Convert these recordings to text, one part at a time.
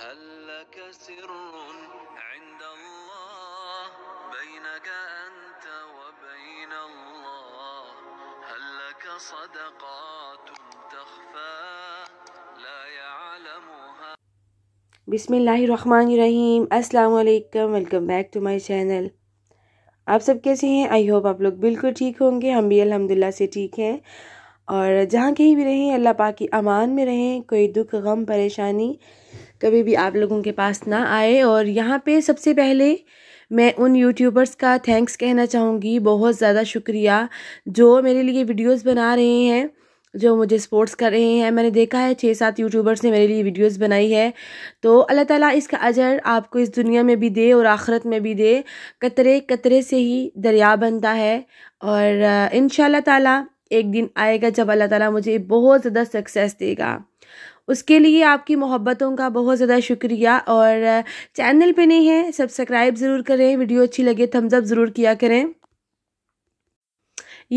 هل لك سر عند الله بينك أنت وبين الله هل لك صدقات تخفى لا يعلمها بسم الله الرحمن الرحيم अस्सलाम वालेकुम welcome back to my channel आप सब कैसे हैं आई होप आप लोग बिल्कुल ठीक होंगे हम भी अल्हम्दुलिल्लाह से ठीक हैं और जहाँ कहीं भी रहें अल्लाह पाक की अमान में रहें कोई दुख गम परेशानी कभी भी आप लोगों के पास ना आए और यहाँ पे सबसे पहले मैं उन यूट्यूबर्स का थैंक्स कहना चाहूँगी बहुत ज़्यादा शुक्रिया जो मेरे लिए वीडियोस बना रहे हैं जो मुझे स्पोर्ट्स कर रहे हैं मैंने देखा है छः सात यूट्यूबर्स ने मेरे लिए वीडियोस बनाई है तो अल्लाह ताला इसका अजर आपको इस दुनिया में भी दे और आख़रत में भी दे कतरे कतरे से ही दरिया बनता है और इन ताला एक दिन आएगा जब अल्लाह ताला मुझे बहुत ज़्यादा सक्सेस देगा उसके लिए आपकी मोहब्बतों का बहुत ज़्यादा शुक्रिया और चैनल पे नहीं है सब्सक्राइब ज़रूर करें वीडियो अच्छी लगे थम्सअप तो ज़रूर किया करें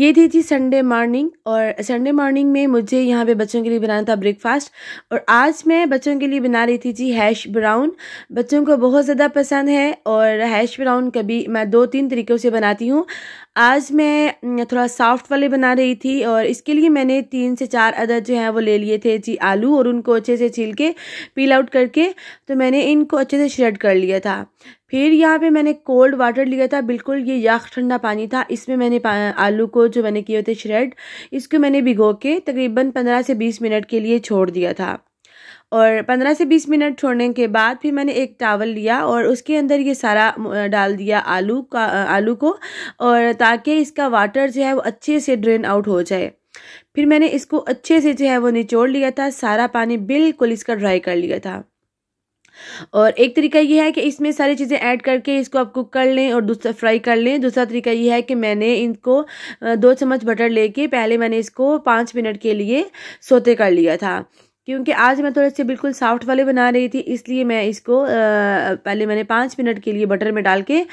ये थी जी संडे मॉर्निंग और संडे मॉर्निंग में मुझे यहाँ पे बच्चों के लिए बनाना था ब्रेकफास्ट और आज मैं बच्चों के लिए बना रही थी जी हैश ब्राउन बच्चों को बहुत ज़्यादा पसंद है और हैश ब्राउन कभी मैं दो तीन तरीक़ों से बनाती हूँ आज मैं थोड़ा सॉफ्ट वाले बना रही थी और इसके लिए मैंने तीन से चार अदद जो है वो ले लिए थे जी आलू और उनको अच्छे से छील के पील आउट करके तो मैंने इनको अच्छे से श्रेड कर लिया था फिर यहाँ पे मैंने कोल्ड वाटर लिया था बिल्कुल ये यख ठंडा पानी था इसमें मैंने आलू को जो मैंने किए थे श्रेड इसको मैंने भिगो के तकरीबन पंद्रह से बीस मिनट के लिए छोड़ दिया था और 15 से 20 मिनट छोड़ने के बाद फिर मैंने एक टावल लिया और उसके अंदर ये सारा डाल दिया आलू का आलू को और ताकि इसका वाटर जो है वो अच्छे से ड्रेन आउट हो जाए फिर मैंने इसको अच्छे से जो है वो निचोड़ लिया था सारा पानी बिल्कुल इसका ड्राई कर लिया था और एक तरीका यह है कि इसमें सारी चीज़ें ऐड करके इसको आप कुक कर लें और दूसरा फ्राई कर लें दूसरा तरीका यह है कि मैंने इनको दो चम्मच बटर लेके पहले मैंने इसको पाँच मिनट के लिए सोते कर लिया था क्योंकि आज मैं थोड़े से बिल्कुल सॉफ्ट वाले बना रही थी इसलिए मैं इसको आ, पहले मैंने पाँच मिनट के लिए बटर में डाल के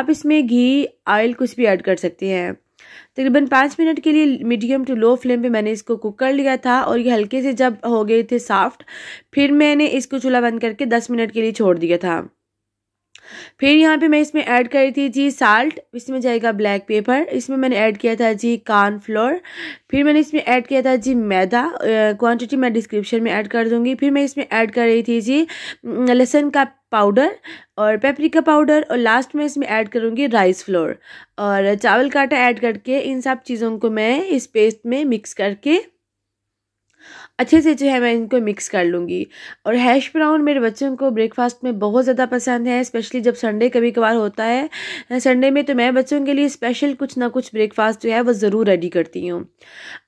आप इसमें घी ऑयल कुछ भी ऐड कर सकते हैं तकरीबन पाँच मिनट के लिए मीडियम टू लो फ्लेम पे मैंने इसको कुक कर लिया था और ये हल्के से जब हो गए थे सॉफ्ट फिर मैंने इसको चूल्हा बंद करके दस मिनट के लिए छोड़ दिया था फिर यहाँ पे मैं इसमें ऐड कर रही थी जी साल्ट इसमें जाएगा ब्लैक पेपर इसमें मैंने ऐड किया था जी कान फ्लोर फिर मैंने इसमें ऐड किया था जी मैदा क्वांटिटी मैं डिस्क्रिप्शन में ऐड कर दूँगी फिर मैं इसमें ऐड कर रही थी जी लहसुन का पाउडर और पेपरिका पाउडर और लास्ट में इसमें ऐड करूँगी राइस फ्लोर और चावल का आटा ऐड करके इन सब चीज़ों को मैं इस पेस्ट में मिक्स करके अच्छे से जो है मैं इनको मिक्स कर लूँगी और हैश ब्राउन मेरे बच्चों को ब्रेकफास्ट में बहुत ज़्यादा पसंद है स्पेशली जब संडे कभी कभार होता है संडे में तो मैं बच्चों के लिए स्पेशल कुछ ना कुछ ब्रेकफास्ट जो है वो ज़रूर रेडी करती हूँ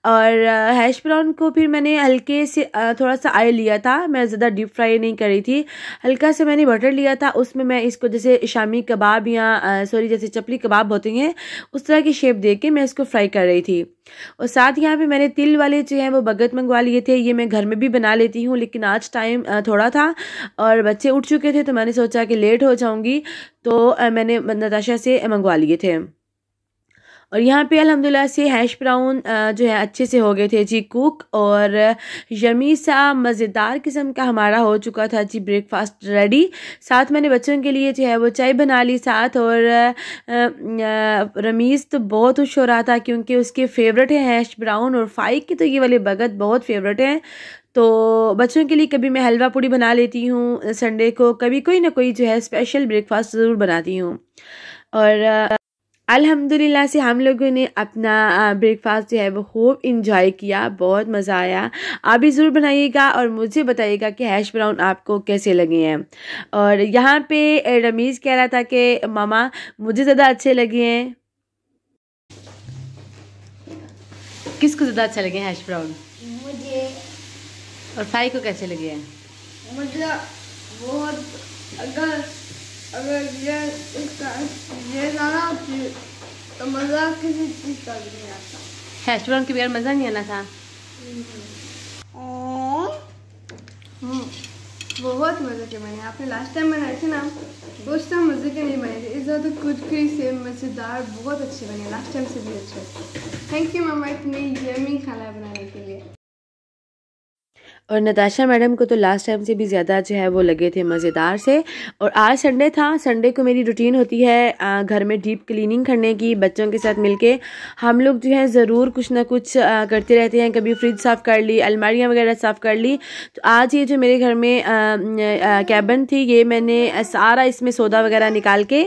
और हैश ब्राउन को फिर मैंने हल्के से थोड़ा सा आयल लिया था मैं ज़्यादा डीप फ्राई नहीं करी थी हल्का से मैंने बटर लिया था उसमें मैं इसको जैसे शामी कबाब या सॉरी जैसे चपली कबाब होते हैं उस तरह की शेप दे के मैं इसको फ्राई कर रही थी और साथ यहाँ पे मैंने तिल वाले जो हैं वो बगत मंगवा लिए थे ये मैं घर में भी बना लेती हूँ लेकिन आज टाइम थोड़ा था और बच्चे उठ चुके थे तो मैंने सोचा कि लेट हो जाऊँगी तो मैंने नताशा से मंगवा लिए थे और यहाँ पे अलहमदिल्ला से हैश ब्राउन जो है अच्छे से हो गए थे जी कुक और यमी सा मज़ेदार किस्म का हमारा हो चुका था जी ब्रेकफास्ट रेडी साथ मैंने बच्चों के लिए जो है वो चाय बना ली साथ और रमीज़ तो बहुत खुश हो रहा था क्योंकि उसके फेवरेट हैं हैश ब्राउन और फाइक की तो ये वाले बगत बहुत फेवरेट हैं तो बच्चों के लिए कभी मैं हलवा पूड़ी बना लेती हूँ संडे को कभी कोई ना कोई जो है स्पेशल ब्रेकफास्ट ज़रूर बनाती हूँ और अल्हम्दुलिल्लाह से हम लोगों ने अपना ब्रेकफास्ट जो है वो खूब इंजॉय किया बहुत मज़ा आया आप भी ज़रूर बनाइएगा और मुझे बताइएगा कि हैश ब्राउन आपको कैसे लगे हैं और यहाँ पे रमीज़ कह रहा था कि मामा मुझे ज़्यादा अच्छे लगे हैं किसको ज़्यादा अच्छा लगे हैश ब्राउन मुझे और फाई को कैसे लगे हैं मुझे बहुत अगर अगर ये इसका ये ना तो मज़ा किसी चीज़ का नहीं आता के बगैर मज़ा नहीं आना था हम्म, बहुत मज़े के बने आपने लास्ट टाइम बनाए थे ना उस टाइम मज़े के नहीं बने थे इस बार तो खुद के से मज़ेदार बहुत अच्छे बने लास्ट टाइम से भी अच्छे थैंक यू मामा इतनी यमी खाना बनाने के लिए और नताशा मैडम को तो लास्ट टाइम से भी ज़्यादा जो है वो लगे थे मज़ेदार से और आज संडे था संडे को मेरी रूटीन होती है घर में डीप क्लीनिंग करने की बच्चों के साथ मिलके हम लोग जो है ज़रूर कुछ ना कुछ करते रहते हैं कभी फ्रिज साफ़ कर ली अलमारियाँ वगैरह साफ़ कर ली तो आज ये जो मेरे घर में कैबन थी ये मैंने सारा इसमें सौदा वगैरह निकाल के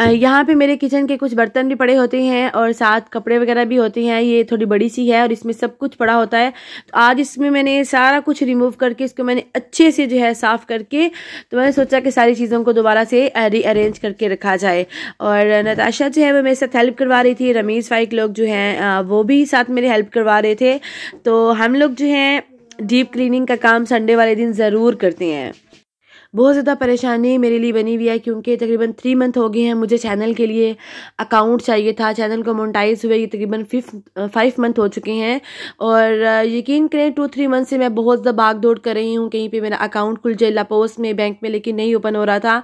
यहाँ पे मेरे किचन के कुछ बर्तन भी पड़े होते हैं और साथ कपड़े वगैरह भी होते हैं ये थोड़ी बड़ी सी है और इसमें सब कुछ पड़ा होता है तो आज इसमें मैंने सारा कुछ रिमूव करके इसको मैंने अच्छे से जो है साफ़ करके तो मैंने सोचा कि सारी चीज़ों को दोबारा से रीअरेंज करके रखा जाए और नताशा जो है वो मेरे साथ हेल्प करवा रही थी रमीज़ फाइक लोग जो हैं वो भी साथ मेरे हेल्प करवा रहे थे तो हम लोग जो हैं डीप क्लीनिंग का काम संडे वाले दिन ज़रूर करते हैं बहुत ज़्यादा परेशानी मेरे लिए बनी हुई है क्योंकि तकरीबन थ्री मंथ हो गए हैं मुझे चैनल के लिए अकाउंट चाहिए था चैनल को मोनटाइज हुए ये तकरीबन फिफ्थ फाइव मंथ हो चुके हैं और यकीन करें टू थ्री मंथ से मैं बहुत ज़्यादा भाग दौड़ कर रही हूँ कहीं पर मेरा अकाउंट खुल जाए लापोस में बैंक में लेकिन नहीं ओपन हो रहा था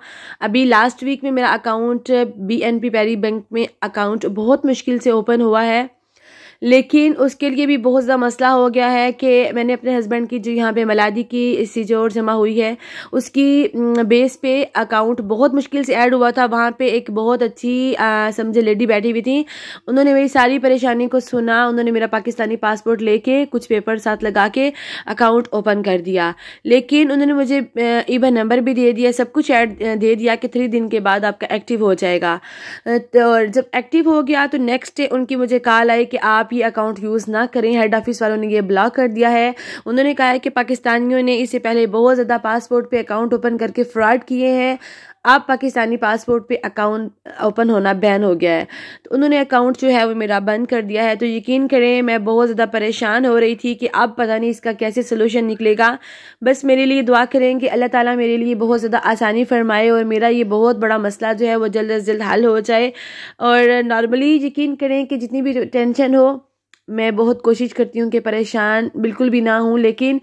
अभी लास्ट वीक में मेरा account B N P Paribas bank में अकाउंट बहुत मुश्किल से ओपन हुआ है लेकिन उसके लिए भी बहुत ज़्यादा मसला हो गया है कि मैंने अपने हस्बैंड की जो यहाँ पे मलादी की सीजोर जमा हुई है उसकी बेस पे अकाउंट बहुत मुश्किल से ऐड हुआ था वहाँ पे एक बहुत अच्छी समझे लेडी बैठी हुई थी उन्होंने मेरी सारी परेशानी को सुना उन्होंने मेरा पाकिस्तानी पासपोर्ट लेके कुछ पेपर साथ लगा के अकाउंट ओपन कर दिया लेकिन उन्होंने मुझे ईवन नंबर भी दे दिया सब कुछ ऐड दे दिया कि थ्री दिन के बाद आपका एक्टिव हो जाएगा तो जब एक्टिव हो गया तो नेक्स्ट डे उनकी मुझे कॉल आई कि आप आप ये अकाउंट यूज़ ना करें हेड ऑफिस वालों ने ये ब्लॉक कर दिया है उन्होंने कहा है कि पाकिस्तानियों ने इससे पहले बहुत ज़्यादा पासपोर्ट पर अकाउंट ओपन करके फ्रॉड किए हैं अब पाकिस्तानी पासपोर्ट पे अकाउंट ओपन होना बैन हो गया है तो उन्होंने अकाउंट जो है वो मेरा बंद कर दिया है तो यकीन करें मैं बहुत ज़्यादा परेशान हो रही थी कि अब पता नहीं इसका कैसे सोलूशन निकलेगा बस मेरे लिए दुआ करें कि अल्लाह ताला मेरे लिए बहुत ज़्यादा आसानी फरमाए और मेरा ये बहुत बड़ा मसला जो है वो जल्द अज जल्द हल हो जाए और नॉर्मली यकीन करें कि जितनी भी टेंशन हो मैं बहुत कोशिश करती हूँ कि परेशान बिल्कुल भी ना हूँ लेकिन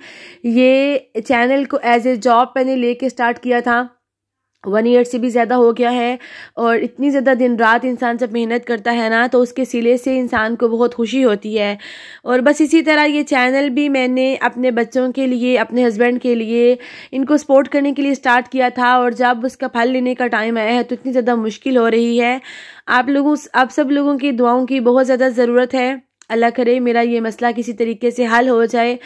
ये चैनल को एज ए जॉब मैंने कर स्टार्ट किया था वन ईयर से भी ज़्यादा हो गया है और इतनी ज़्यादा दिन रात इंसान जब मेहनत करता है ना तो उसके सिले से इंसान को बहुत खुशी होती है और बस इसी तरह ये चैनल भी मैंने अपने बच्चों के लिए अपने हस्बैंड के लिए इनको सपोर्ट करने के लिए स्टार्ट किया था और जब उसका फल लेने का टाइम आया है तो इतनी ज़्यादा मुश्किल हो रही है आप लोगों आप सब लोगों की दुआओं की बहुत ज़्यादा ज़रूरत है अल्लाह करे मेरा ये मसला किसी तरीके से हल हो जाए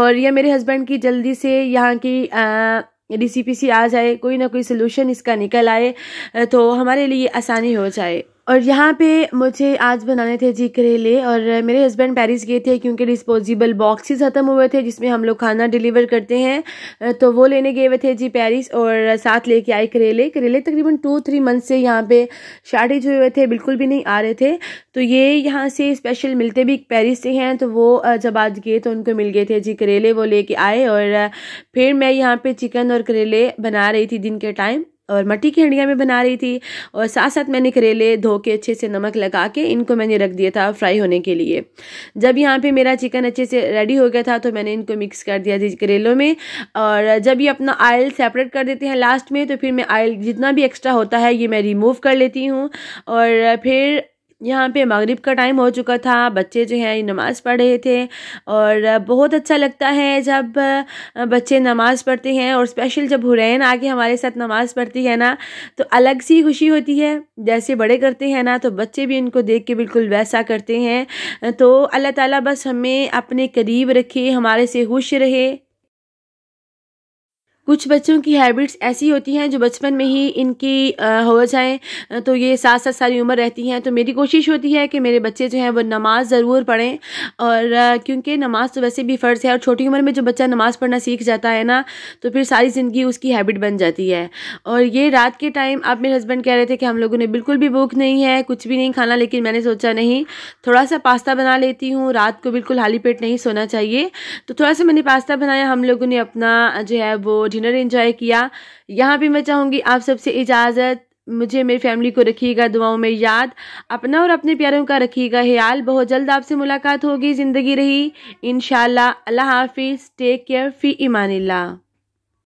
और यह मेरे हस्बैंड की जल्दी से यहाँ की डी आ जाए कोई ना कोई सोल्यूशन इसका निकल आए तो हमारे लिए आसानी हो जाए और यहाँ पे मुझे आज बनाने थे जी करेले और मेरे हस्बैंड पेरिस गए थे क्योंकि डिस्पोजिबल बॉक्सेस ख़त्म हुए थे जिसमें हम लोग खाना डिलीवर करते हैं तो वो लेने गए हुए थे जी पेरिस और साथ लेके आए करेले करेले तकरीबन टू थ्री मंथ से यहाँ पे शार्टेज हुए हुए थे बिल्कुल भी नहीं आ रहे थे तो ये यहाँ से स्पेशल मिलते भी पेरिस से हैं तो वो जब आज गए तो उनको मिल गए थे जी करेले वो लेके आए और फिर मैं यहाँ पर चिकन और करेले बना रही थी दिन के टाइम और मट्टी की हंडिया में बना रही थी और साथ साथ मैंने करेले धो के अच्छे से नमक लगा के इनको मैंने रख दिया था फ्राई होने के लिए जब यहाँ पे मेरा चिकन अच्छे से रेडी हो गया था तो मैंने इनको मिक्स कर दिया थी करेलों में और जब ये अपना आयल सेपरेट कर देते हैं लास्ट में तो फिर मैं आयल जितना भी एक्स्ट्रा होता है ये मैं रिमूव कर लेती हूँ और फिर यहाँ पे मगरिब का टाइम हो चुका था बच्चे जो हैं नमाज़ पढ़ रहे थे और बहुत अच्छा लगता है जब बच्चे नमाज़ पढ़ते हैं और स्पेशल जब हुरैन आके हमारे साथ नमाज़ पढ़ती है ना तो अलग सी खुशी होती है जैसे बड़े करते हैं ना तो बच्चे भी इनको देख के बिल्कुल वैसा करते हैं तो अल्लाह ताला बस हमें अपने करीब रखे हमारे से खुश रहे कुछ बच्चों की हैबिट्स ऐसी होती हैं जो बचपन में ही इनकी हो जाएं तो ये साथ साथ सारी उम्र रहती हैं तो मेरी कोशिश होती है कि मेरे बच्चे जो हैं वो नमाज़ ज़रूर पढ़ें और क्योंकि नमाज़ तो वैसे भी फ़र्ज़ है और छोटी उम्र में जो बच्चा नमाज़ पढ़ना सीख जाता है ना तो फिर सारी ज़िंदगी उसकी हैबिट बन जाती है और ये रात के टाइम आप मेरे हस्बैंड कह रहे थे कि हम लोगों ने बिल्कुल भी भूख नहीं है कुछ भी नहीं खाना लेकिन मैंने सोचा नहीं थोड़ा सा पास्ता बना लेती हूँ रात को बिल्कुल हाली पेट नहीं सोना चाहिए तो थोड़ा सा मैंने पास्ता बनाया हम लोगों ने अपना जो है वो डिनर इंजॉय किया यहाँ भी मैं चाहूँगी आप सबसे इजाज़त मुझे मेरी फैमिली को रखिएगा दुआओं में याद अपना और अपने प्यारों का रखिएगा ख्याल बहुत जल्द आपसे मुलाकात होगी ज़िंदगी रही इन अल्लाह हाफिज़ टेक केयर फ़ी ईमान